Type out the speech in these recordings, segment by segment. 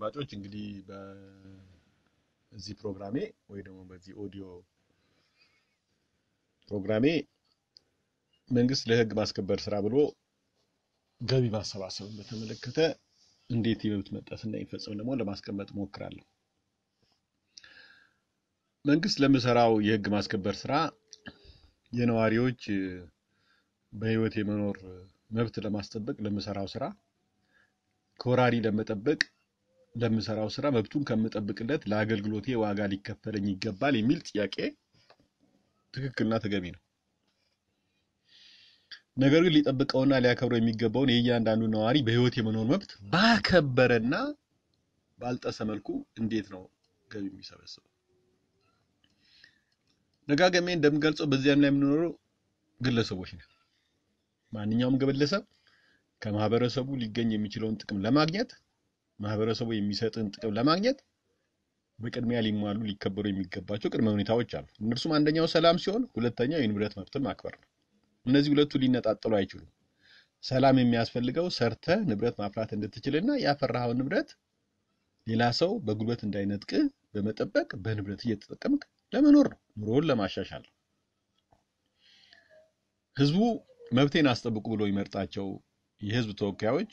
አድማጮች እንግዲህ በዚህ ፕሮግራሜ ወይ ደግሞ በዚህ ኦዲዮ ፕሮግራሜ መንግስት ለህግ ማስከበር ስራ ብሎ ገቢ ማሰባሰብን በተመለከተ እንዴት የመብት እና እንዳይፈጸም ደግሞ ለማስቀመጥ ሞክራለሁ። መንግስት ለምሰራው የህግ ማስከበር ስራ የነዋሪዎች በህይወት የመኖር መብት ለማስጠበቅ ለምሰራው ስራ ከወራሪ ለመጠበቅ ለምሰራው ስራ መብቱን ከምጠብቅለት ለአገልግሎቴ ዋጋ ሊከፈለኝ ይገባል የሚል ጥያቄ ትክክልና ተገቢ ነው። ነገር ግን ሊጠብቀውና ሊያከብረው የሚገባውን የእያንዳንዱ ነዋሪ በህይወት የመኖር መብት ባከበረና ባልጠሰ መልኩ እንዴት ነው ገቢ የሚሰበስበው? ደጋግሜ እንደምገልጸው በዚያም ላይ የምንኖረው ግለሰቦች ነ። ማንኛውም ግለሰብ ከማህበረሰቡ ሊገኝ የሚችለውን ጥቅም ለማግኘት ማህበረሰቡ የሚሰጥን ጥቅም ለማግኘት በቅድሚያ ሊሟሉ ሊከበሩ የሚገባቸው ቅድመ ሁኔታዎች አሉ። እነርሱም አንደኛው ሰላም ሲሆን፣ ሁለተኛው የንብረት መብትን ማክበር ነው። እነዚህ ሁለቱ ሊነጣጠሉ አይችሉም። ሰላም የሚያስፈልገው ሰርተ ንብረት ማፍራት እንድትችልና ያፈራኸውን ንብረት ሌላ ሰው በጉልበት እንዳይነጥቅ በመጠበቅ በንብረት እየተጠቀምክ ለመኖር ነው፣ ኑሮውን ለማሻሻል ህዝቡ መብቴን አስጠብቁ ብሎ ይመርጣቸው የህዝብ ተወካዮች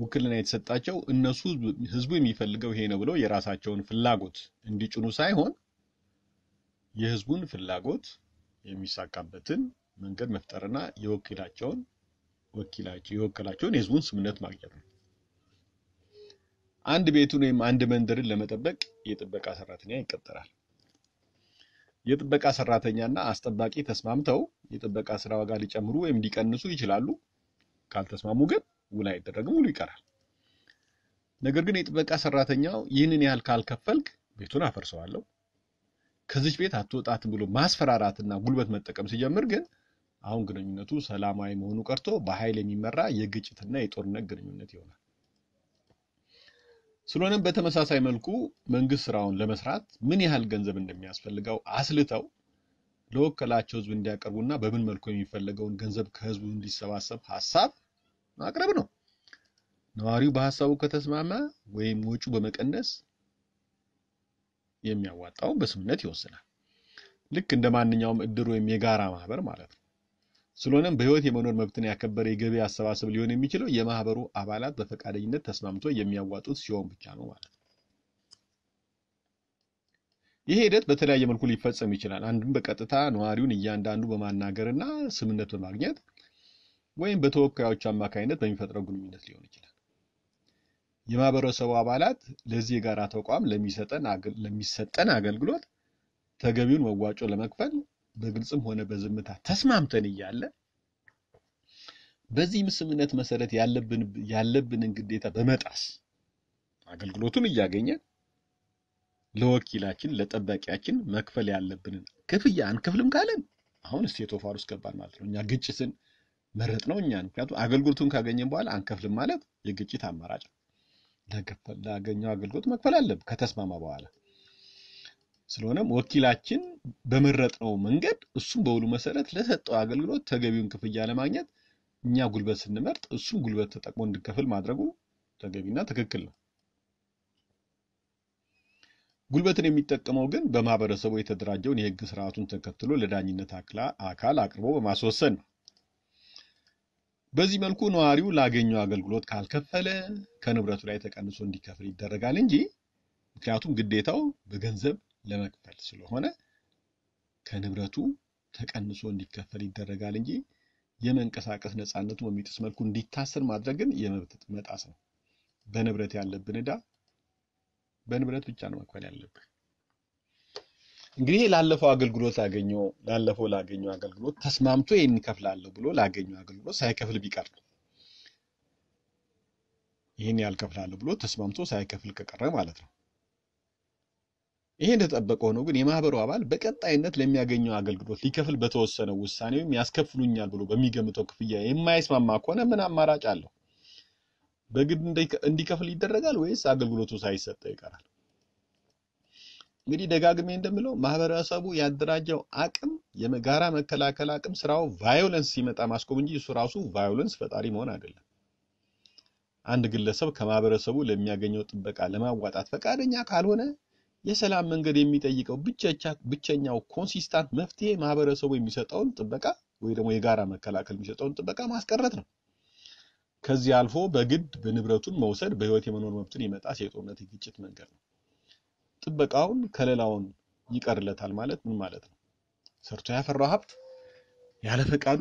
ውክልና የተሰጣቸው እነሱ ህዝቡ የሚፈልገው ይሄ ነው ብለው የራሳቸውን ፍላጎት እንዲጭኑ ሳይሆን የህዝቡን ፍላጎት የሚሳካበትን መንገድ መፍጠርና የወኪላቸውን ወኪላቸው የወከላቸውን የህዝቡን ስምነት ማግኘት ነው። አንድ ቤቱን ወይም አንድ መንደርን ለመጠበቅ የጥበቃ ሰራተኛ ይቀጠራል። የጥበቃ ሰራተኛና አስጠባቂ ተስማምተው የጥበቃ ስራ ዋጋ ሊጨምሩ ወይም ሊቀንሱ ይችላሉ። ካልተስማሙ ግን ውል አይደረግም፣ ውሉ ይቀራል። ነገር ግን የጥበቃ ሰራተኛው ይህንን ያህል ካልከፈልክ ቤቱን አፈርሰዋለሁ፣ ከዚች ቤት አትወጣትም ብሎ ማስፈራራትና ጉልበት መጠቀም ሲጀምር ግን አሁን ግንኙነቱ ሰላማዊ መሆኑ ቀርቶ በኃይል የሚመራ የግጭትና የጦርነት ግንኙነት ይሆናል። ስለሆነም በተመሳሳይ መልኩ መንግስት ስራውን ለመስራት ምን ያህል ገንዘብ እንደሚያስፈልገው አስልተው ለወከላቸው ህዝብ እንዲያቀርቡና በምን መልኩ የሚፈለገውን ገንዘብ ከህዝቡ እንዲሰባሰብ ሀሳብ ማቅረብ ነው። ነዋሪው በሀሳቡ ከተስማማ ወይም ወጪው በመቀነስ የሚያዋጣው በስምምነት ይወስናል። ልክ እንደ ማንኛውም እድር ወይም የጋራ ማህበር ማለት ነው። ስለሆነም በህይወት የመኖር መብትን ያከበረ የገቢ አሰባሰብ ሊሆን የሚችለው የማህበሩ አባላት በፈቃደኝነት ተስማምቶ የሚያዋጡት ሲሆን ብቻ ነው ማለት ነው። ይህ ሂደት በተለያየ መልኩ ሊፈጸም ይችላል። አንዱም በቀጥታ ነዋሪውን እያንዳንዱ በማናገርና ስምምነት በማግኘት ወይም በተወካዮች አማካኝነት በሚፈጥረው ግንኙነት ሊሆን ይችላል። የማህበረሰቡ አባላት ለዚህ የጋራ ተቋም ለሚሰጠን አገልግሎት ተገቢውን መዋጮ ለመክፈል በግልጽም ሆነ በዝምታ ተስማምተን እያለ በዚህም ስምምነት መሰረት ያለብንን ግዴታ በመጣስ አገልግሎቱን እያገኘን ለወኪላችን ለጠባቂያችን መክፈል ያለብንን ክፍያ አንክፍልም ካለን አሁን ስቴት ኦፍ ዋር ውስጥ ገባን ማለት ነው። እኛ ግጭትን መረጥ ነው እኛ ምክንያቱም አገልግሎቱን ካገኘን በኋላ አንከፍልም ማለት የግጭት አማራጭ ነው። ላገኘው አገልግሎት መክፈል አለብን ከተስማማ በኋላ። ስለሆነም ወኪላችን በመረጥነው መንገድ እሱም በውሉ መሰረት ለሰጠው አገልግሎት ተገቢውን ክፍያ ለማግኘት እኛ ጉልበት ስንመርጥ እሱም ጉልበት ተጠቅሞ እንድከፍል ማድረጉ ተገቢና ትክክል ነው። ጉልበትን የሚጠቀመው ግን በማህበረሰቡ የተደራጀውን የህግ ስርዓቱን ተከትሎ ለዳኝነት አካል አቅርቦ በማስወሰን ነው። በዚህ መልኩ ነዋሪው ላገኘው አገልግሎት ካልከፈለ ከንብረቱ ላይ ተቀንሶ እንዲከፍል ይደረጋል እንጂ ምክንያቱም ግዴታው በገንዘብ ለመክፈል ስለሆነ ከንብረቱ ተቀንሶ እንዲከፈል ይደረጋል እንጂ የመንቀሳቀስ ነፃነቱ በሚጥስ መልኩ እንዲታሰር ማድረግን የመብት መጣስ ነው። በንብረት ያለብን ዕዳ በንብረት ብቻ ነው መክፈል ያለብን። እንግዲህ ላለፈው አገልግሎት ላገኘው ላለፈው ላገኘው አገልግሎት ተስማምቶ ይህን እከፍላለሁ ብሎ ላገኘው አገልግሎት ሳይከፍል ቢቀር ይህን ያልከፍላለሁ ብሎ ተስማምቶ ሳይከፍል ከቀረ ማለት ነው። ይሄ እንደተጠበቀ ሆኖ ግን የማህበሩ አባል በቀጣይነት ለሚያገኘው አገልግሎት ሊከፍል በተወሰነው ወይም ያስከፍሉኛል ብሎ በሚገምተው ክፍያ የማይስማማ ከሆነ ምን አማራጭ አለው? በግድ እንዲከፍል ይደረጋል ወይስ አገልግሎቱ ሳይሰጠ ይቀራል? እንግዲህ ደጋግሜ እንደምለው ማህበረሰቡ ያደራጀው አቅም የጋራ መከላከል አቅም ስራው ቫዮለንስ ሲመጣ ማስቆም እንጂ እሱ ራሱ ቫዮለንስ ፈጣሪ መሆን አይደለም። አንድ ግለሰብ ከማህበረሰቡ ለሚያገኘው ጥበቃ ለማዋጣት ፈቃደኛ ካልሆነ የሰላም መንገድ የሚጠይቀው ብቸኛው ኮንሲስታንት መፍትሄ ማህበረሰቡ የሚሰጠውን ጥበቃ ወይ ደግሞ የጋራ መከላከል የሚሰጠውን ጥበቃ ማስቀረት ነው። ከዚህ አልፎ በግድ በንብረቱን መውሰድ በህይወት የመኖር መብትን የመጣስ የጦርነት ግጭት መንገድ ነው። ጥበቃውን ከለላውን ይቀርለታል ማለት ምን ማለት ነው? ሰርቶ ያፈራው ሀብት ያለ ፈቃዱ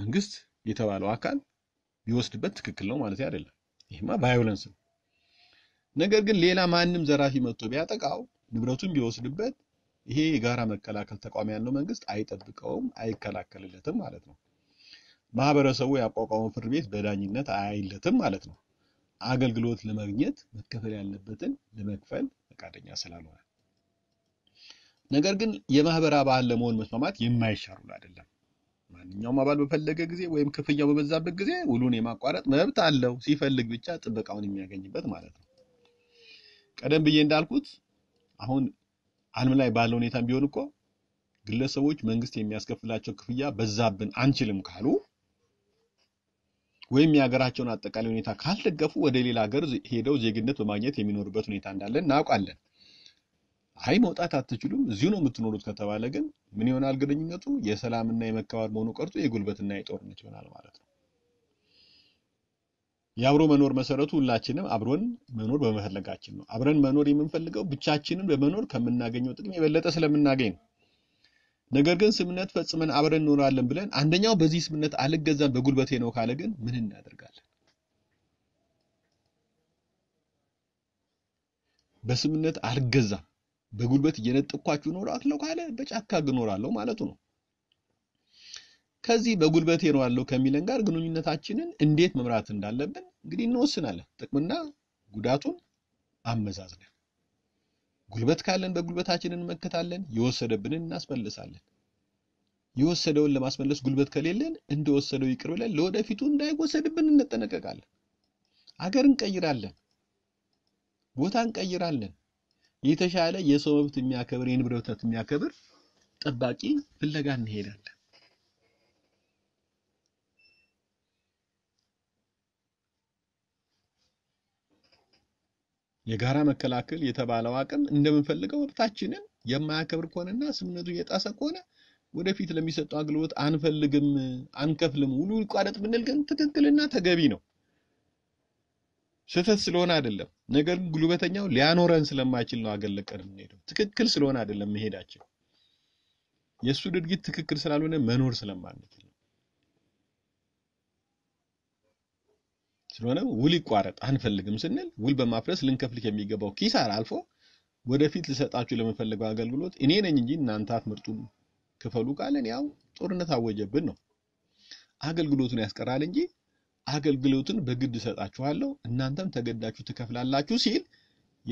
መንግስት የተባለው አካል ቢወስድበት ትክክል ነው ማለት አይደለም። ይህማ ቫዮለንስ ነው። ነገር ግን ሌላ ማንም ዘራፊ መጥቶ ቢያጠቃው ንብረቱን ቢወስድበት ይሄ የጋራ መከላከል ተቋም ያለው መንግስት አይጠብቀውም፣ አይከላከልለትም ማለት ነው። ማህበረሰቡ ያቋቋመው ፍርድ ቤት በዳኝነት አያይለትም ማለት ነው። አገልግሎት ለማግኘት መከፈል ያለበትን ለመክፈል ፈቃደኛ ስላልሆነ ነገር ግን የማህበር አባል ለመሆን መስማማት የማይሻር ውል አይደለም። ማንኛውም አባል በፈለገ ጊዜ ወይም ክፍያው በበዛበት ጊዜ ውሉን የማቋረጥ መብት አለው። ሲፈልግ ብቻ ጥበቃውን የሚያገኝበት ማለት ነው። ቀደም ብዬ እንዳልኩት አሁን ዓለም ላይ ባለው ሁኔታም ቢሆን እኮ ግለሰቦች መንግስት የሚያስከፍላቸው ክፍያ በዛብን አንችልም ካሉ ወይም የሀገራቸውን አጠቃላይ ሁኔታ ካልደገፉ ወደ ሌላ ሀገር ሄደው ዜግነት በማግኘት የሚኖርበት ሁኔታ እንዳለ እናውቃለን። አይ መውጣት አትችሉም እዚሁ ነው የምትኖሩት ከተባለ ግን ምን ይሆናል ግንኙነቱ? የሰላምና የመከባድ መሆኑ ቀርቶ የጉልበትና የጦርነት ይሆናል ማለት ነው። የአብሮ መኖር መሰረቱ ሁላችንም አብሮን መኖር በመፈለጋችን ነው። አብረን መኖር የምንፈልገው ብቻችንን በመኖር ከምናገኘው ጥቅም የበለጠ ስለምናገኝ ነው። ነገር ግን ስምነት ፈጽመን አብረን እንኖራለን ብለን አንደኛው በዚህ ስምነት አልገዛም በጉልበቴ ነው ካለ ግን ምን እናደርጋለን? በስምነት አልገዛም በጉልበት እየነጠኳችሁ እኖራለሁ ካለ በጫካ እኖራለሁ ማለቱ ነው። ከዚህ በጉልበቴ እኖራለሁ ከሚለን ጋር ግንኙነታችንን እንዴት መምራት እንዳለብን እንግዲህ እንወስናለን። ጥቅምና ጉዳቱን አመዛዝነን ጉልበት ካለን በጉልበታችን እንመከታለን፣ የወሰደብንን እናስመልሳለን። የወሰደውን ለማስመለስ ጉልበት ከሌለን እንደወሰደው ይቅር ብለን ለወደፊቱ እንዳይወሰድብን እንጠነቀቃለን። አገር እንቀይራለን፣ ቦታ እንቀይራለን። የተሻለ የሰው መብት የሚያከብር የንብረት የሚያከብር ጠባቂ ፍለጋ እንሄዳለን። የጋራ መከላከል የተባለው አቅም እንደምንፈልገው መብታችንን የማያከብር ከሆነና ስምምነቱን የጣሰ ከሆነ ወደፊት ለሚሰጠው አገልግሎት አንፈልግም፣ አንከፍልም፣ ውሉ ይቋረጥ ብንል ግን ትክክልና ተገቢ ነው። ስህተት ስለሆነ አይደለም። ነገር ግን ጉልበተኛው ሊያኖረን ስለማይችል ነው አገር የምንሄደው። ትክክል ስለሆነ አይደለም መሄዳችን፣ የእሱ ድርጊት ትክክል ስላልሆነ መኖር ስለማንችል ስለሆነ ውል ይቋረጥ አንፈልግም ስንል ውል በማፍረስ ልንከፍልህ የሚገባው ኪሳራ አልፎ ወደፊት ልሰጣችሁ ለምንፈልገው አገልግሎት እኔ ነኝ እንጂ እናንተ አትምርጡም ክፈሉ ካለን ያው ጦርነት አወጀብን ነው። አገልግሎቱን ያስቀራል እንጂ አገልግሎቱን በግድ እሰጣችኋለሁ እናንተም ተገዳችሁ ትከፍላላችሁ ሲል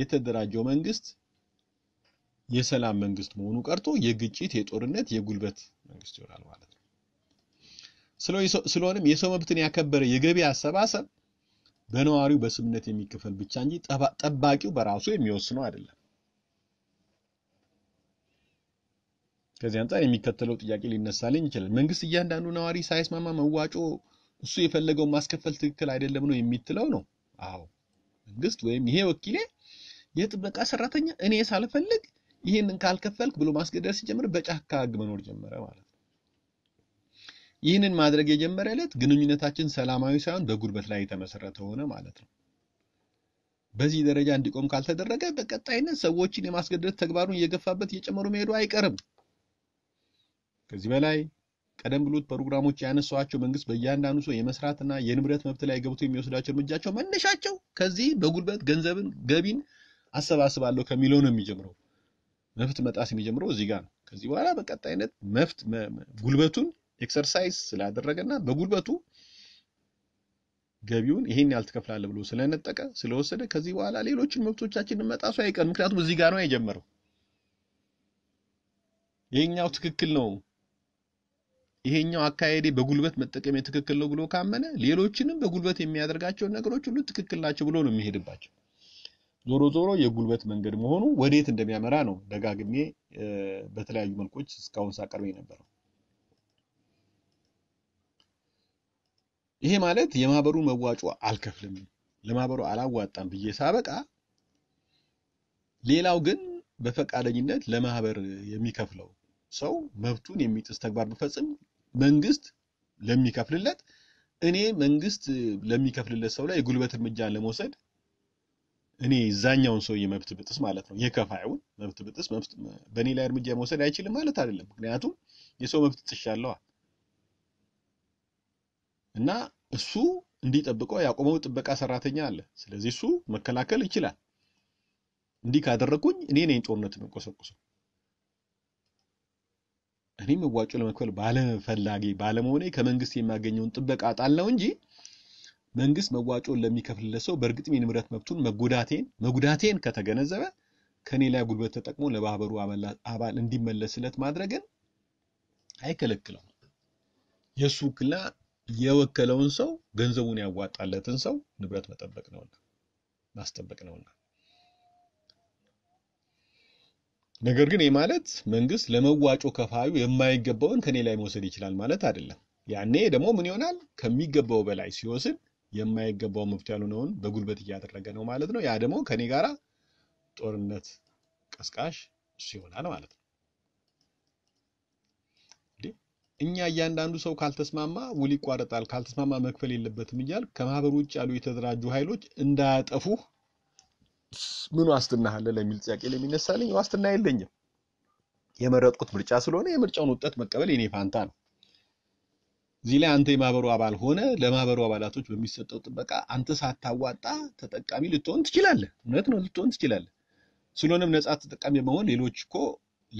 የተደራጀው መንግስት የሰላም መንግስት መሆኑ ቀርቶ የግጭት፣ የጦርነት፣ የጉልበት መንግስት ይሆናል ማለት ነው። ስለሆነም የሰው መብትን ያከበረ የገቢ አሰባሰብ በነዋሪው በስምነት የሚከፈል ብቻ እንጂ ጠባቂው በራሱ የሚወስነው አይደለም። ከዚህ አንጻር የሚከተለው ጥያቄ ሊነሳልኝ ይችላል። መንግስት እያንዳንዱ ነዋሪ ሳይስማማ መዋጮ እሱ የፈለገውን ማስከፈል ትክክል አይደለም ነው የሚትለው ነው? አዎ መንግስት ወይም ይሄ ወኪሌ የጥበቃ ሰራተኛ እኔ ሳልፈልግ ይህንን ካልከፈልክ ብሎ ማስገደድ ሲጀምር በጫካ ህግ መኖር ጀመረ ማለት ነው። ይህንን ማድረግ የጀመረ ዕለት ግንኙነታችን ሰላማዊ ሳይሆን በጉልበት ላይ የተመሰረተ ሆነ ማለት ነው። በዚህ ደረጃ እንዲቆም ካልተደረገ በቀጣይነት ሰዎችን የማስገደድ ተግባሩን እየገፋበት እየጨመሩ መሄዱ አይቀርም። ከዚህ በላይ ቀደም ብሎት ፕሮግራሞች ያነሷቸው መንግስት በእያንዳንዱ ሰው የመስራትና የንብረት መብት ላይ ገብቶ የሚወስዳቸው እርምጃቸው መነሻቸው ከዚህ በጉልበት ገንዘብን፣ ገቢን አሰባስባለሁ ከሚለው ነው የሚጀምረው። መብት መጣስ የሚጀምረው እዚህ ጋር ነው። ከዚህ በኋላ በቀጣይነት መብት ጉልበቱን ኤክሰርሳይዝ ስላደረገና በጉልበቱ ገቢውን ይሄን ያልትከፍላለ ብሎ ስለነጠቀ ስለወሰደ ከዚህ በኋላ ሌሎችን መብቶቻችንን መጣሱ አይቀር። ምክንያቱም እዚህ ጋር ነው የጀመረው። ይሄኛው ትክክል ነው፣ ይሄኛው አካሄዴ በጉልበት መጠቀም ትክክል ነው ብሎ ካመነ ሌሎችንም በጉልበት የሚያደርጋቸውን ነገሮች ሁሉ ትክክል ናቸው ብሎ ነው የሚሄድባቸው። ዞሮ ዞሮ የጉልበት መንገድ መሆኑ ወዴት እንደሚያመራ ነው ደጋግሜ በተለያዩ መልኮች እስካሁን ሳቀርበ የነበረው። ይሄ ማለት የማህበሩን መዋጮ አልከፍልም፣ ለማህበሩ አላዋጣም ብዬ ሳበቃ ሌላው ግን በፈቃደኝነት ለማህበር የሚከፍለው ሰው መብቱን የሚጥስ ተግባር ብፈጽም መንግስት ለሚከፍልለት እኔ መንግስት ለሚከፍልለት ሰው ላይ የጉልበት እርምጃ ለመውሰድ እኔ እዛኛውን ሰው የመብት ብጥስ ማለት ነው። የከፋዩን መብት ብጥስ በእኔ ላይ እርምጃ መውሰድ አይችልም ማለት አይደለም። ምክንያቱም የሰው መብት ጥሻለዋል። እና እሱ እንዲጠብቀው ያቆመው ጥበቃ ሰራተኛ አለ። ስለዚህ እሱ መከላከል ይችላል። እንዲህ ካደረግኩኝ እኔ ነኝ ጦርነት የምንቆሰቁሰው። እኔ መዋጮ ለመክፈል ባለመፈላጌ ባለመሆኔ ከመንግስት የማገኘውን ጥበቃ ነው እንጂ መንግስት መዋጮን ለሚከፍልለት ሰው በእርግጥም የንብረት መብቱን መጎዳቴን መጉዳቴን ከተገነዘበ ከእኔ ላይ ጉልበት ተጠቅሞ ለማህበሩ አባል እንዲመለስለት ማድረግን አይከለክለውም። የእሱ ውክልና የወከለውን ሰው ገንዘቡን ያዋጣለትን ሰው ንብረት መጠበቅ ነውና ማስጠበቅ ነውና። ነገር ግን ይህ ማለት መንግስት ለመዋጮ ከፋዩ የማይገባውን ከኔ ላይ መውሰድ ይችላል ማለት አይደለም። ያኔ ደግሞ ምን ይሆናል? ከሚገባው በላይ ሲወስድ የማይገባው መብት ያልሆነውን በጉልበት እያደረገ ነው ማለት ነው። ያ ደግሞ ከኔ ጋራ ጦርነት ቀስቃሽ እሱ ይሆናል ማለት ነው። እኛ እያንዳንዱ ሰው ካልተስማማ ውል ይቋረጣል፣ ካልተስማማ መክፈል የለበትም እያል ከማህበሩ ውጭ ያሉ የተደራጁ ኃይሎች እንዳያጠፉ ምን ዋስትና አለ ለሚል ጥያቄ ለሚነሳልኝ ዋስትና የለኝም። የመረጥኩት ምርጫ ስለሆነ የምርጫውን ውጤት መቀበል የኔ ፋንታ ነው። እዚህ ላይ አንተ የማህበሩ አባል ሆነ ለማህበሩ አባላቶች በሚሰጠው ጥበቃ አንተ ሳታዋጣ ተጠቃሚ ልትሆን ትችላለህ። እውነት ነው፣ ልትሆን ትችላለህ። ስለሆነም ነፃ ተጠቃሚ መሆን ሌሎች እኮ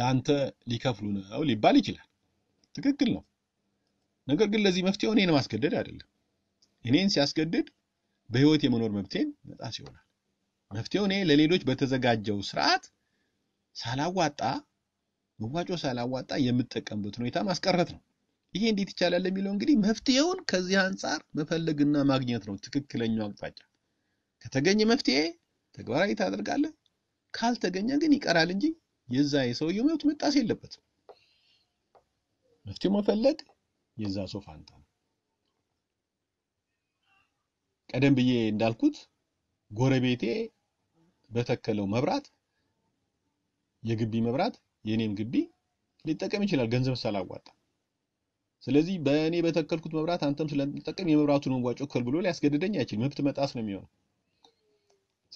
ለአንተ ሊከፍሉ ነው ሊባል ይችላል። ትክክል ነው። ነገር ግን ለዚህ መፍትሄው እኔን ማስገደድ አይደለም። እኔን ሲያስገድድ በህይወት የመኖር መብቴን መጣስ ይሆናል። መፍትሄው እኔ ለሌሎች በተዘጋጀው ስርዓት ሳላዋጣ መዋጮ ሳላዋጣ የምጠቀምበት ሁኔታ ማስቀረት ነው። ይሄ እንዴት ይቻላል የሚለው እንግዲህ መፍትሄውን ከዚህ አንጻር መፈለግና ማግኘት ነው። ትክክለኛው አቅጣጫ ከተገኘ መፍትሄ ተግባራዊ ታደርጋለህ፣ ካልተገኘ ግን ይቀራል እንጂ የዛ የሰውየው መብት መጣስ የለበትም። መፍትሄ መፈለግ የዛ ሰው ፋንታ ነው። ቀደም ብዬ እንዳልኩት ጎረቤቴ በተከለው መብራት የግቢ መብራት የኔም ግቢ ሊጠቀም ይችላል ገንዘብ ሳላዋጣ። ስለዚህ በእኔ በተከልኩት መብራት አንተም ስለምትጠቀም የመብራቱን መዋጮ ክፈል ብሎ ሊያስገድደኝ አይችል። መብት መጣስ ነው የሚሆነው።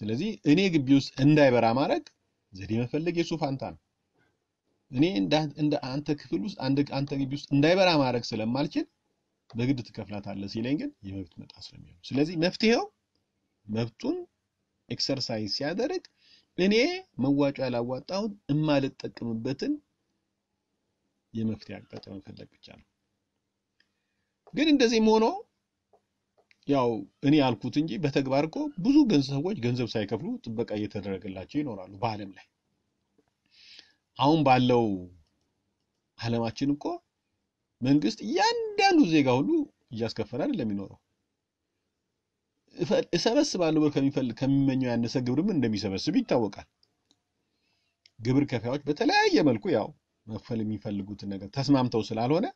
ስለዚህ እኔ ግቢ ውስጥ እንዳይበራ ማድረግ ዘዴ መፈለግ የሱ ፋንታ ነው። እኔ እንደ አንተ ክፍል ውስጥ አንተ ግቢ ውስጥ እንዳይበራ ማድረግ ስለማልችል በግድ ትከፍላታለህ ሲለኝ ግን የመብት መጣስ ነው የሚሆነው። ስለዚህ መፍትሄው መብቱን ኤክሰርሳይዝ ሲያደርግ እኔ መዋጮ ያላዋጣሁት እማልጠቅምበትን የመፍትሄ አቅጣጫ መፈለግ ብቻ ነው። ግን እንደዚህም ሆኖ ያው እኔ ያልኩት እንጂ በተግባር እኮ ብዙ ሰዎች ገንዘብ ሳይከፍሉ ጥበቃ እየተደረገላቸው ይኖራሉ በአለም ላይ። አሁን ባለው አለማችን እኮ መንግስት እያንዳንዱ ዜጋ ሁሉ እያስከፈለ አይደለም የሚኖረው። እሰበስባለሁ ብሎ ከሚፈልግ ከሚመኘው ያነሰ ግብርም እንደሚሰበስብ ይታወቃል። ግብር ከፋዮች በተለያየ መልኩ ያው መክፈል የሚፈልጉትን ነገር ተስማምተው ስላልሆነ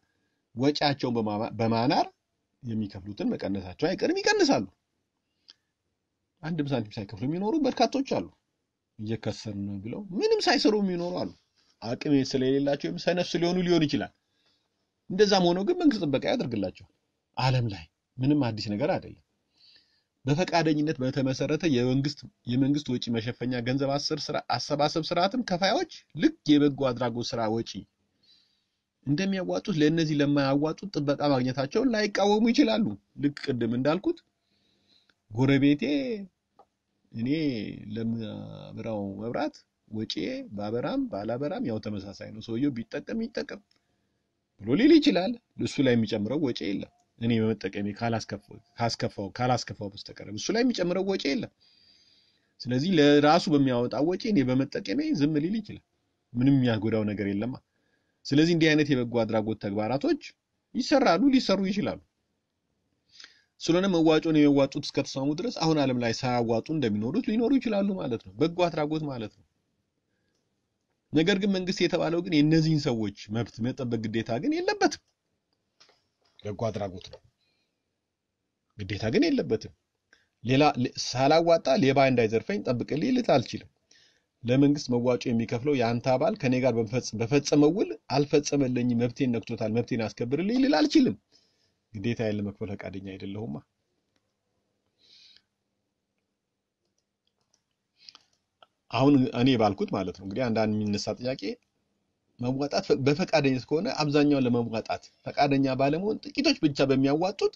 ወጪያቸውን በማናር የሚከፍሉትን መቀነሳቸው አይቀርም፣ ይቀንሳሉ። አንድም ሳንቲም ሳይከፍሉ የሚኖሩ በርካቶች አሉ። እየከሰርን ብለው ምንም ሳይሰሩ የሚኖሩ አሉ። አቅም ስለሌላቸው ሳይነፍስ ሊሆኑ ሊሆን ይችላል። እንደዛም ሆኖ ግን መንግስት ጥበቃ ያደርግላቸዋል። ዓለም ላይ ምንም አዲስ ነገር አይደለም። በፈቃደኝነት በተመሰረተ የመንግስት የመንግስት ወጪ መሸፈኛ ገንዘብ አሰባሰብ ስርዓትም ከፋዮች ልክ የበጎ አድራጎት ስራ ወጪ እንደሚያዋጡት ለእነዚህ ለማያዋጡት ጥበቃ ማግኘታቸውን ላይቃወሙ ይችላሉ። ልክ ቅድም እንዳልኩት ጎረቤቴ እኔ ለምብራው መብራት ወጪ ባበራም ባላበራም ያው ተመሳሳይ ነው። ሰውየው ቢጠቀም ይጠቀም ብሎ ሊል ይችላል። እሱ ላይ የሚጨምረው ወጪ የለም። እኔ በመጠቀሜ ካላስከፋው ካላስከፋው በስተቀር እሱ ላይ የሚጨምረው ወጪ የለም። ስለዚህ ለራሱ በሚያወጣው ወጪ እኔ በመጠቀሜ ዝም ሊል ይችላል። ምንም የሚያጎዳው ነገር የለማ። ስለዚህ እንዲህ አይነት የበጎ አድራጎት ተግባራቶች ይሰራሉ፣ ሊሰሩ ይችላሉ። ስለሆነ መዋጮን የሚያዋጡት እስከተስማሙ ድረስ አሁን ዓለም ላይ ሳያዋጡ እንደሚኖሩት ሊኖሩ ይችላሉ ማለት ነው። በጎ አድራጎት ማለት ነው። ነገር ግን መንግስት የተባለው ግን የእነዚህን ሰዎች መብት መጠበቅ ግዴታ ግን የለበትም። በጎ አድራጎት ነው፣ ግዴታ ግን የለበትም። ሌላ ሳላዋጣ ሌባ እንዳይዘርፈኝ ጠብቅልኝ ልት አልችልም። ለመንግስት መዋጮ የሚከፍለው የአንተ አባል ከኔ ጋር በፈጸመው ውል አልፈጸመልኝም፣ መብቴን ነክቶታል፣ መብቴን አስከብርልኝ ልል አልችልም። ግዴታ ያለ መክፈል ፈቃደኛ አይደለሁማ። አሁን እኔ ባልኩት ማለት ነው እንግዲህ አንዳንድ የሚነሳ ጥያቄ መዋጣት በፈቃደኝነት ከሆነ አብዛኛውን ለመዋጣት ፈቃደኛ ባለመሆን ጥቂቶች ብቻ በሚያዋጡት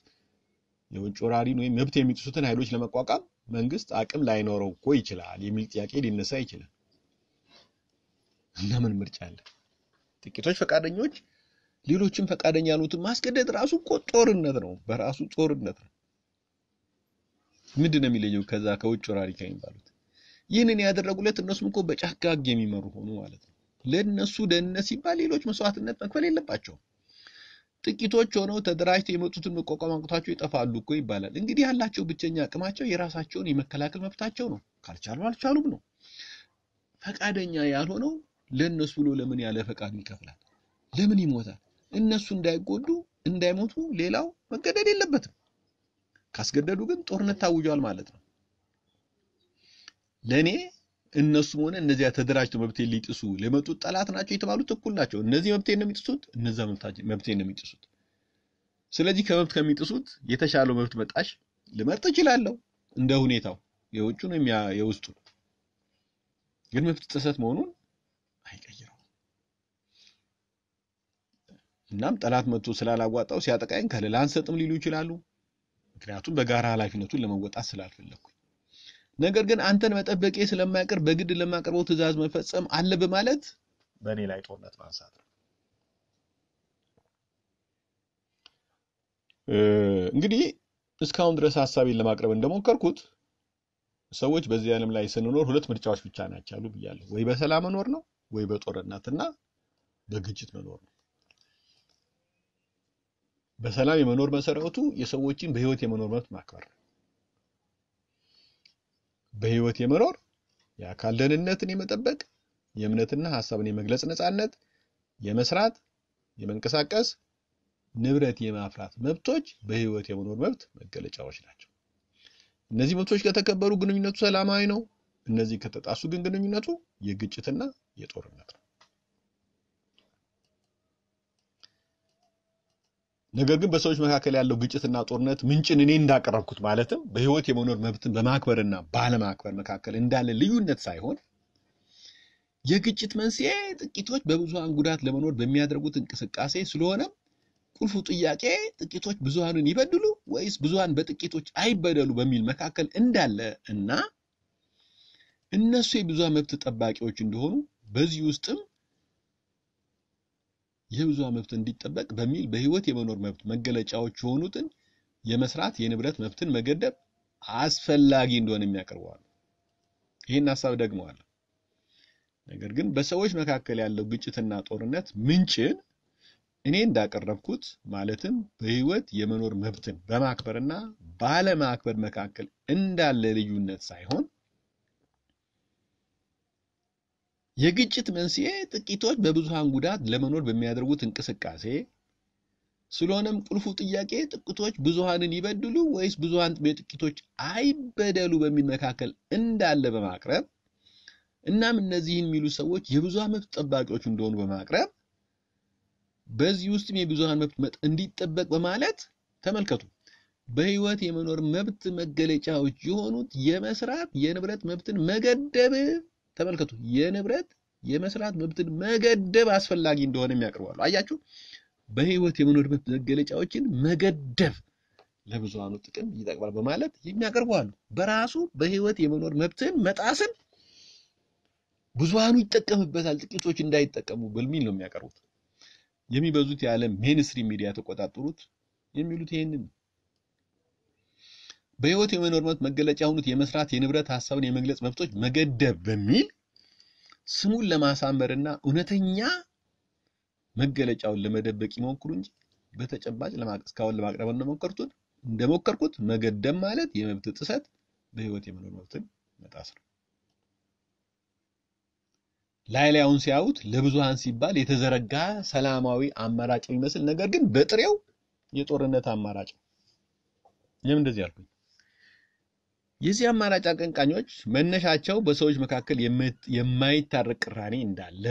የውጭ ወራሪን ወይም መብት የሚጥሱትን ኃይሎች ለመቋቋም መንግስት አቅም ላይኖረው እኮ ይችላል የሚል ጥያቄ ሊነሳ ይችላል። እና ምን ምርጫ አለ? ጥቂቶች ፈቃደኞች ሌሎችም ፈቃደኛ ያሉትን ማስገደድ ራሱ እኮ ጦርነት ነው፣ በራሱ ጦርነት ነው። ምንድን ነው የሚለየው ከዛ ከውጭ ወራሪ ከሚባሉት? ይህንን ያደረጉለት እነሱም እኮ በጫካ ሕግ የሚመሩ ሆኑ ማለት ነው። ለእነሱ ደህንነት ሲባል ሌሎች መስዋዕትነት መክፈል የለባቸውም። ጥቂቶች ሆነው ተደራጅተው የመጡትን መቋቋም አቅቷቸው ይጠፋሉ እኮ ይባላል። እንግዲህ ያላቸው ብቸኛ አቅማቸው የራሳቸውን የመከላከል መብታቸው ነው። ካልቻሉ አልቻሉም ነው። ፈቃደኛ ያልሆነው ለእነሱ ብሎ ለምን ያለ ፈቃዱ ይከፍላል? ለምን ይሞታል? እነሱ እንዳይጎዱ እንዳይሞቱ ሌላው መገደል የለበትም። ካስገደዱ ግን ጦርነት ታውጇል ማለት ነው። ለእኔ እነሱም ሆነ እነዚያ ተደራጅተው መብቴን ሊጥሱ ለመጡት ጠላት ናቸው የተባሉት እኩል ናቸው። እነዚህ መብቴን ነው የሚጥሱት፣ እነዛ መብቴን ነው የሚጥሱት። ስለዚህ ከመብት ከሚጥሱት የተሻለው መብት መጣሽ ልመርጥ እችላለሁ፣ እንደ ሁኔታው የውጩን ወይም የውስጡ ግን መብት ጥሰት መሆኑን አይቀይረው። እናም ጠላት መጥቶ ስላላዋጣው ሲያጠቃኝ ከለላ አንሰጥም ሊሉ ይችላሉ። ምክንያቱም በጋራ ኃላፊነቱን ለመወጣት ስላልፈለኩ ነገር ግን አንተን መጠበቄ ስለማይቀር በግድ ለማቀርበው ትእዛዝ መፈጸም አለ በማለት በእኔ ላይ ጦርነት ማንሳት ነው። እንግዲህ እስካሁን ድረስ ሀሳቤን ለማቅረብ እንደሞከርኩት ሰዎች በዚህ ዓለም ላይ ስንኖር ሁለት ምርጫዎች ብቻ ናቸው ያሉ ብያለሁ። ወይ በሰላም መኖር ነው፣ ወይ በጦርነትና በግጭት መኖር ነው። በሰላም የመኖር መሰረቱ የሰዎችን በህይወት የመኖር መብት ማክበር ነው። በህይወት የመኖር የአካል ደህንነትን የመጠበቅ የእምነትና ሀሳብን የመግለጽ ነጻነት፣ የመስራት፣ የመንቀሳቀስ፣ ንብረት የማፍራት መብቶች በህይወት የመኖር መብት መገለጫዎች ናቸው። እነዚህ መብቶች ከተከበሩ ግንኙነቱ ሰላማዊ ነው። እነዚህ ከተጣሱ ግን ግንኙነቱ የግጭትና የጦርነት ነው። ነገር ግን በሰዎች መካከል ያለው ግጭትና ጦርነት ምንጭን እኔ እንዳቀረብኩት ማለትም በህይወት የመኖር መብትን በማክበርና ባለማክበር መካከል እንዳለ ልዩነት ሳይሆን የግጭት መንስኤ ጥቂቶች በብዙሃን ጉዳት ለመኖር በሚያደርጉት እንቅስቃሴ ስለሆነ ቁልፉ ጥያቄ ጥቂቶች ብዙሃንን ይበድሉ ወይስ ብዙሃን በጥቂቶች አይበደሉ በሚል መካከል እንዳለ እና እነሱ የብዙሃን መብት ጠባቂዎች እንደሆኑ በዚህ ውስጥም የብዙ መብት እንዲጠበቅ በሚል በህይወት የመኖር መብት መገለጫዎች የሆኑትን የመስራት የንብረት መብትን መገደብ አስፈላጊ እንደሆነ የሚያቀርበዋል። ይህን ሀሳብ ደግመዋል። ነገር ግን በሰዎች መካከል ያለው ግጭትና ጦርነት ምንጭን እኔ እንዳቀረብኩት ማለትም በህይወት የመኖር መብትን በማክበርና ባለማክበር መካከል እንዳለ ልዩነት ሳይሆን የግጭት መንስኤ ጥቂቶች በብዙሃን ጉዳት ለመኖር በሚያደርጉት እንቅስቃሴ ስለሆነም ቁልፉ ጥያቄ ጥቂቶች ብዙሃንን ይበድሉ ወይስ ብዙሃን ጥቂቶች አይበደሉ በሚል መካከል እንዳለ በማቅረብ እናም እነዚህን የሚሉ ሰዎች የብዙሃን መብት ጠባቂዎች እንደሆኑ በማቅረብ በዚህ ውስጥም የብዙሃን መብት እንዲጠበቅ በማለት ተመልከቱ። በህይወት የመኖር መብት መገለጫዎች የሆኑት የመስራት፣ የንብረት መብትን መገደብ ተመልከቱ የንብረት የመስራት መብትን መገደብ አስፈላጊ እንደሆነ የሚያቀርባሉ። አያችሁ በህይወት የመኖር መብት መገለጫዎችን መገደብ ለብዙሃኑ ጥቅም ይጠቅማል በማለት የሚያቀርባሉ። በራሱ በህይወት የመኖር መብትን መጣስን ብዙሃኑ ይጠቀምበታል፣ ጥቂቶች እንዳይጠቀሙ በሚል ነው የሚያቀርቡት። የሚበዙት የዓለም ሜንስትሪም ሚዲያ ተቆጣጠሩት የሚሉት ይህንን በህይወት የመኖር መብት መገለጫ የሆኑት የመስራት፣ የንብረት ሀሳብን የመግለጽ መብቶች መገደብ በሚል ስሙን ለማሳመርና እውነተኛ መገለጫውን ለመደበቅ ይሞክሩ እንጂ በተጨባጭ እስካሁን ለማቅረብ እንደሞከርኩት እንደሞከርኩት መገደብ ማለት የመብት ጥሰት፣ በህይወት የመኖር መብትን መጣስ ነው። ላይ ላዩን ሲያዩት ለብዙሃን ሲባል የተዘረጋ ሰላማዊ አማራጭ የሚመስል ነገር ግን በጥሬው የጦርነት አማራጭ ነው። ለምን እንደዚህ አልኩኝ? የዚህ አማራጭ አቀንቃኞች መነሻቸው በሰዎች መካከል የማይታረቅ ቅራኔ እንዳለ፣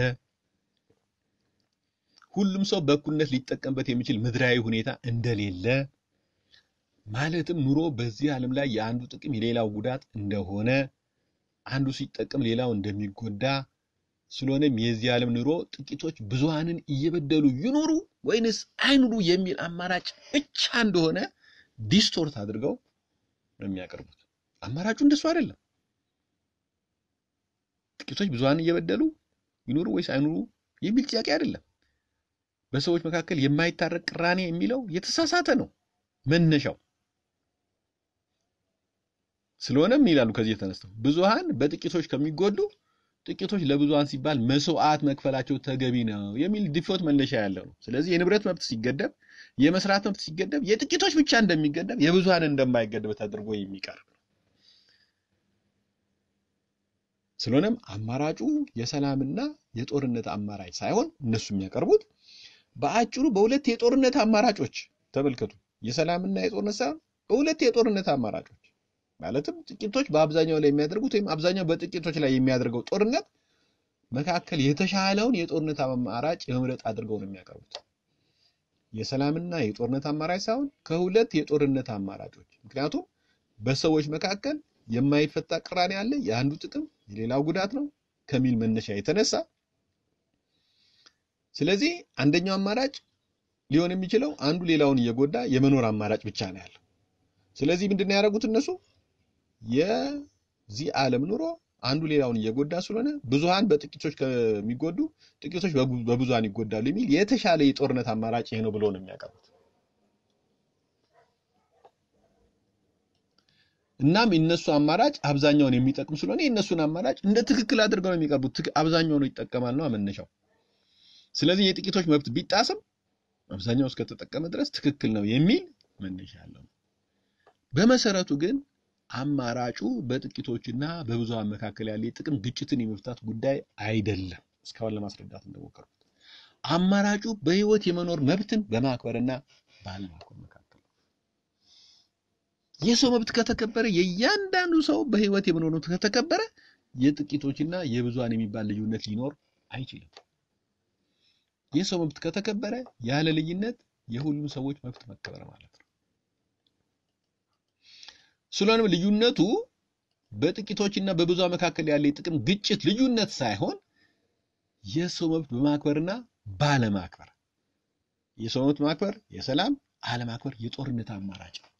ሁሉም ሰው በእኩልነት ሊጠቀምበት የሚችል ምድራዊ ሁኔታ እንደሌለ፣ ማለትም ኑሮ በዚህ ዓለም ላይ የአንዱ ጥቅም የሌላው ጉዳት እንደሆነ፣ አንዱ ሲጠቀም ሌላው እንደሚጎዳ፣ ስለሆነም የዚህ ዓለም ኑሮ ጥቂቶች ብዙሃንን እየበደሉ ይኑሩ ወይንስ አይኑሩ የሚል አማራጭ ብቻ እንደሆነ ዲስቶርት አድርገው ነው የሚያቀርቡት። አማራጩ እንደሱ አይደለም። ጥቂቶች ብዙሃን እየበደሉ ይኑሩ ወይስ አይኑሩ የሚል ጥያቄ አይደለም። በሰዎች መካከል የማይታረቅ ቅራኔ የሚለው የተሳሳተ ነው መነሻው። ስለሆነም ይላሉ ከዚህ የተነስተው ብዙሃን በጥቂቶች ከሚጎዱ ጥቂቶች ለብዙሃን ሲባል መስዋዕት መክፈላቸው ተገቢ ነው የሚል ዲፎት መነሻ ያለው ነው። ስለዚህ የንብረት መብት ሲገደብ፣ የመስራት መብት ሲገደብ የጥቂቶች ብቻ እንደሚገደብ የብዙሃን እንደማይገደብ ተደርጎ የሚቀርብ ስለሆነም አማራጩ የሰላምና የጦርነት አማራጭ ሳይሆን እነሱ የሚያቀርቡት በአጭሩ በሁለት የጦርነት አማራጮች ተመልከቱ። የሰላምና የጦርነት ሳይሆን በሁለት የጦርነት አማራጮች ማለትም ጥቂቶች በአብዛኛው ላይ የሚያደርጉት ወይም አብዛኛው በጥቂቶች ላይ የሚያደርገው ጦርነት መካከል የተሻለውን የጦርነት አማራጭ የመምረጥ አድርገው ነው የሚያቀርቡት። የሰላምና የጦርነት አማራጭ ሳይሆን ከሁለት የጦርነት አማራጮች ምክንያቱም በሰዎች መካከል የማይፈታ ቅራኔ አለ። የአንዱ ጥቅም የሌላው ጉዳት ነው ከሚል መነሻ የተነሳ ስለዚህ አንደኛው አማራጭ ሊሆን የሚችለው አንዱ ሌላውን እየጎዳ የመኖር አማራጭ ብቻ ነው ያለው። ስለዚህ ምንድን ነው ያደረጉት እነሱ የዚህ ዓለም ኑሮ አንዱ ሌላውን እየጎዳ ስለሆነ ብዙሃን በጥቂቶች ከሚጎዱ ጥቂቶች በብዙሃን ይጎዳሉ የሚል የተሻለ የጦርነት አማራጭ ይሄ ነው ብሎ ነው የሚያቀርቡት። እናም የነሱ አማራጭ አብዛኛውን የሚጠቅም ስለሆነ የነሱን አማራጭ እንደ ትክክል አድርገው ነው የሚቀርቡት። አብዛኛው ነው ይጠቀማል ነው መነሻው። ስለዚህ የጥቂቶች መብት ቢጣስም አብዛኛው እስከተጠቀመ ድረስ ትክክል ነው የሚል መነሻ ያለው። በመሰረቱ ግን አማራጩ በጥቂቶችና በብዙሃን መካከል ያለ የጥቅም ግጭትን የመፍታት ጉዳይ አይደለም። እስካሁን ለማስረዳት እንደሞከርኩት አማራጩ በህይወት የመኖር መብትን በማክበርና ባለማክበር የሰው መብት ከተከበረ የእያንዳንዱ ሰው በህይወት የመኖር ከተከበረ የጥቂቶችና የብዙሃን የሚባል ልዩነት ሊኖር አይችልም። የሰው መብት ከተከበረ ያለ ልዩነት የሁሉም ሰዎች መብት መከበር ማለት ነው። ስለሆነም ልዩነቱ በጥቂቶችና በብዙሃን መካከል ያለ የጥቅም ግጭት ልዩነት ሳይሆን የሰው መብት በማክበርና ባለማክበር የሰው መብት ማክበር የሰላም አለማክበር የጦርነት አማራጭ ነው።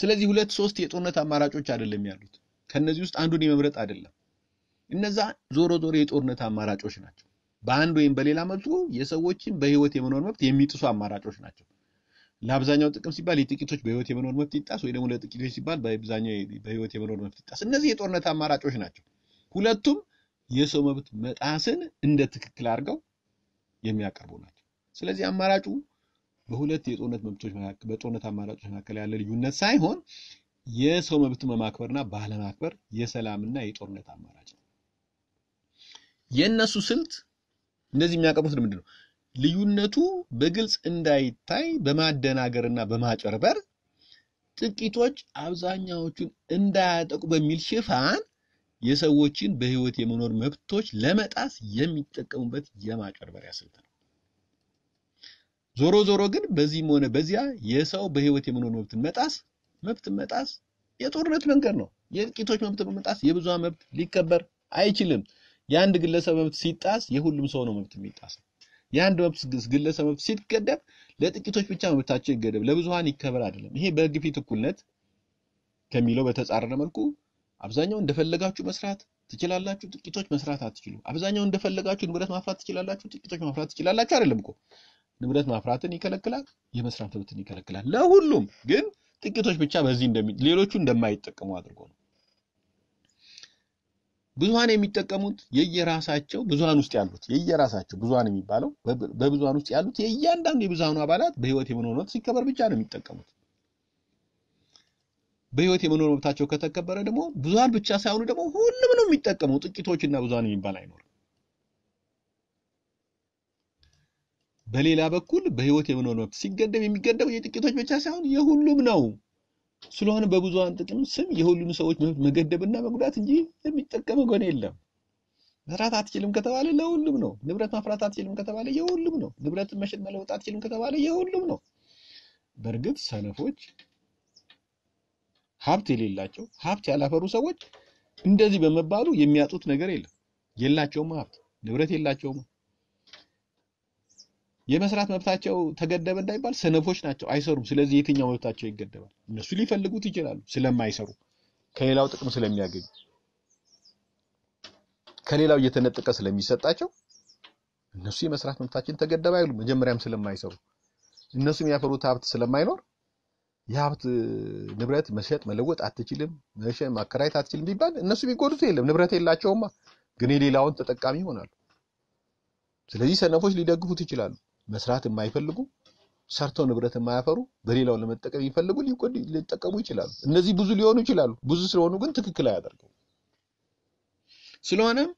ስለዚህ ሁለት ሶስት የጦርነት አማራጮች አይደለም ያሉት። ከነዚህ ውስጥ አንዱን የመምረጥ አይደለም። እነዛ ዞሮ ዞሮ የጦርነት አማራጮች ናቸው። በአንድ ወይም በሌላ መልኩ የሰዎችን በህይወት የመኖር መብት የሚጥሱ አማራጮች ናቸው። ለአብዛኛው ጥቅም ሲባል የጥቂቶች በህይወት የመኖር መብት ይጣስ፣ ወይ ደግሞ ለጥቂቶች ሲባል በአብዛኛው በህይወት የመኖር መብት ይጣስ። እነዚህ የጦርነት አማራጮች ናቸው። ሁለቱም የሰው መብት መጣስን እንደ ትክክል አድርገው የሚያቀርቡ ናቸው። ስለዚህ አማራጩ በሁለት የጦርነት መብቶች መካከል በጦርነት አማራጮች መካከል ያለ ልዩነት ሳይሆን የሰው መብት መማክበርና ባለማክበር የሰላምና የጦርነት አማራጭ ነው። የእነሱ ስልት እንደዚህ የሚያቀርቡት ምንድን ነው? ልዩነቱ በግልጽ እንዳይታይ በማደናገርና በማጨርበር ጥቂቶች አብዛኛዎቹን እንዳያጠቁ በሚል ሽፋን የሰዎችን በህይወት የመኖር መብቶች ለመጣስ የሚጠቀሙበት የማጨርበሪያ ስልት ነው። ዞሮ ዞሮ ግን በዚህም ሆነ በዚያ የሰው በህይወት የመኖር መብት መጣስ መብት መጣስ የጦርነት መንገድ ነው። የጥቂቶች መብት መጣስ የብዙሃን መብት ሊከበር አይችልም። የአንድ ግለሰብ መብት ሲጣስ የሁሉም ሰው ነው መብት የሚጣስ። የአንድ መብት ግለሰብ መብት ሲገደብ ለጥቂቶች ብቻ መብታቸው ይገደብ፣ ለብዙሃን ይከበር አይደለም። ይሄ በህግ ፊት እኩልነት ከሚለው በተጻረረ መልኩ አብዛኛው እንደፈለጋችሁ መስራት ትችላላችሁ፣ ጥቂቶች መስራት አትችሉ። አብዛኛው እንደፈለጋችሁ ንብረት ማፍራት ትችላላችሁ፣ ጥቂቶች ማፍራት ትችላላችሁ አይደለም እኮ ንብረት ማፍራትን ይከለክላል፣ የመስራት መብትን ይከለክላል። ለሁሉም ግን ጥቂቶች ብቻ በዚህ ሌሎቹ እንደማይጠቀሙ አድርጎ ነው። ብዙሀን የሚጠቀሙት የየራሳቸው ብዙሀን ውስጥ ያሉት የየራሳቸው ብዙሀን የሚባለው በብዙሀን ውስጥ ያሉት የእያንዳንዱ የብዙሃኑ አባላት በህይወት የመኖር መብት ሲከበር ብቻ ነው የሚጠቀሙት። በህይወት የመኖር መብታቸው ከተከበረ ደግሞ ብዙሀን ብቻ ሳይሆኑ ደግሞ ሁሉም ነው የሚጠቀመው። ጥቂቶችና ብዙሀን የሚባል አይኖርም። በሌላ በኩል በህይወት የመኖር መብት ሲገደብ የሚገደበው የጥቂቶች ብቻ ሳይሆን የሁሉም ነው። ስለሆነ በብዙሃን ጥቅም ስም የሁሉን ሰዎች መብት መገደብና መጉዳት እንጂ የሚጠቀም ጎን የለም። መስራት አትችልም ከተባለ ለሁሉም ነው። ንብረት ማፍራት አትችልም ከተባለ የሁሉም ነው። ንብረት መሸጥ መለወጥ አትችልም ከተባለ የሁሉም ነው። በእርግጥ ሰነፎች፣ ሀብት የሌላቸው ሀብት ያላፈሩ ሰዎች እንደዚህ በመባሉ የሚያጡት ነገር የለም። የላቸውም ሀብት ንብረት የላቸውም። የመስራት መብታቸው ተገደበ እንዳይባል ሰነፎች ናቸው፣ አይሰሩም። ስለዚህ የትኛው መብታቸው ይገደባል? እነሱ ሊፈልጉት ይችላሉ፣ ስለማይሰሩ ከሌላው ጥቅም ስለሚያገኙ ከሌላው እየተነጠቀ ስለሚሰጣቸው እነሱ የመስራት መብታችን ተገደበ አይሉ መጀመሪያም ስለማይሰሩ እነሱ የሚያፈሩት ሀብት ስለማይኖር የሀብት ንብረት መሸጥ መለወጥ አትችልም፣ መሸ ማከራየት አትችልም ቢባል እነሱ የሚጎዱት የለም፣ ንብረት የላቸውማ፣ ግን የሌላውን ተጠቃሚ ይሆናሉ። ስለዚህ ሰነፎች ሊደግፉት ይችላሉ። መስራት የማይፈልጉ ሰርተው ንብረት የማያፈሩ በሌላው ለመጠቀም ይፈልጉ ሊጠቀሙ ይችላሉ። እነዚህ ብዙ ሊሆኑ ይችላሉ። ብዙ ስለሆኑ ግን ትክክል አያደርገው። ስለሆነም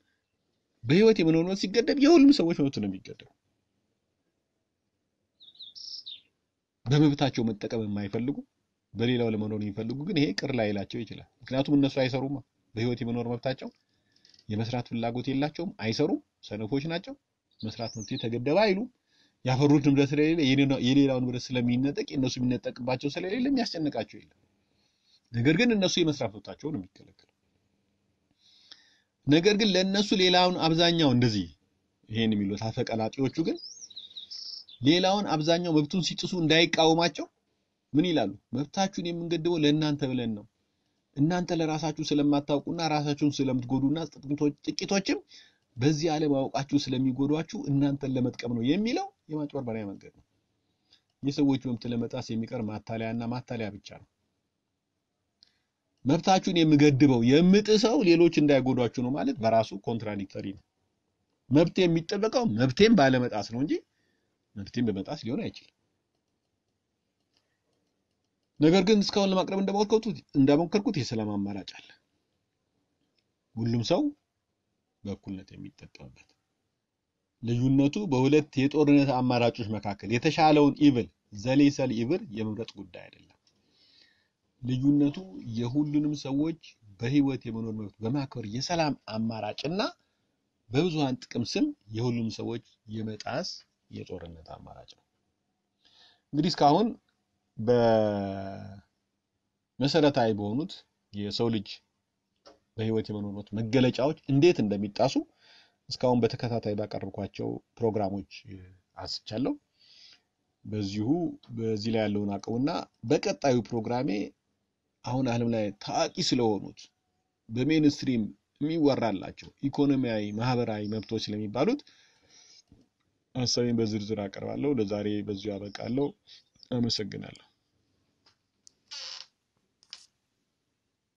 በህይወት የመኖር መብት ሲገደብ የሁሉም ሰዎች መብት ነው የሚገደብ። በመብታቸው መጠቀም የማይፈልጉ በሌላው ለመኖር የሚፈልጉ ግን ይሄ ቅር ላይላቸው ይችላል። ምክንያቱም እነሱ አይሰሩም በህይወት የመኖር መብታቸው የመስራት ፍላጎት የላቸውም፣ አይሰሩም፣ ሰነፎች ናቸው። መስራት መብት ተገደበ አይሉም። ያፈሩት ንብረት ስለሌለ የሌላው ንብረት ስለሚነጠቅ የእነሱ የሚነጠቅባቸው ስለሌለ የሚያስጨንቃቸው የለም። ነገር ግን እነሱ የመስራት ነው የሚከለክለው ነገር ግን ለእነሱ ሌላውን አብዛኛው እንደዚህ ይሄን የሚሉት አፈቀላጤዎቹ ግን ሌላውን አብዛኛው መብቱን ሲጥሱ እንዳይቃወማቸው ምን ይላሉ? መብታችሁን የምንገድበው ለእናንተ ብለን ነው። እናንተ ለራሳችሁ ስለማታውቁና ራሳችሁን ስለምትጎዱና ጥቂቶችም በዚህ ዓለም አውቃችሁ ስለሚጎዷችሁ እናንተን ለመጥቀም ነው የሚለው የማጭበርበሪያ መንገድ ነው። የሰዎች መብት ለመጣስ የሚቀር ማታለያና ማታለያ ብቻ ነው። መብታችሁን የምገድበው የምጥሰው ሌሎች እንዳይጎዷችሁ ነው ማለት በራሱ ኮንትራዲክተሪ ነው። መብት የሚጠበቀው መብቴን ባለመጣስ ነው እንጂ መብቴን በመጣስ ሊሆን አይችልም። ነገር ግን እስካሁን ለማቅረብ እንደሞከርኩት እንደሞከርኩት የሰላም አማራጭ አለ። ሁሉም ሰው በእኩልነት የሚጠቀምበት ልዩነቱ በሁለት የጦርነት አማራጮች መካከል የተሻለውን ኢቭል ዘሌሰል ኢቭል የመምረጥ ጉዳይ አይደለም። ልዩነቱ የሁሉንም ሰዎች በህይወት የመኖር መብት በማክበር የሰላም አማራጭና በብዙሃን ጥቅም ስም የሁሉም ሰዎች የመጣስ የጦርነት አማራጭ ነው። እንግዲህ እስካሁን በመሰረታዊ በሆኑት የሰው ልጅ በህይወት የመኖር መብት መገለጫዎች እንዴት እንደሚጣሱ እስካሁን በተከታታይ ባቀረብኳቸው ፕሮግራሞች አስቻለሁ። በዚሁ በዚህ ላይ ያለውን አቅሙና በቀጣዩ ፕሮግራሜ አሁን ዓለም ላይ ታዋቂ ስለሆኑት በሜንስትሪም የሚወራላቸው ኢኮኖሚያዊ፣ ማህበራዊ መብቶች ስለሚባሉት ሀሳቤን በዝርዝር አቀርባለሁ። ለዛሬ በዚሁ አበቃለሁ። አመሰግናለሁ።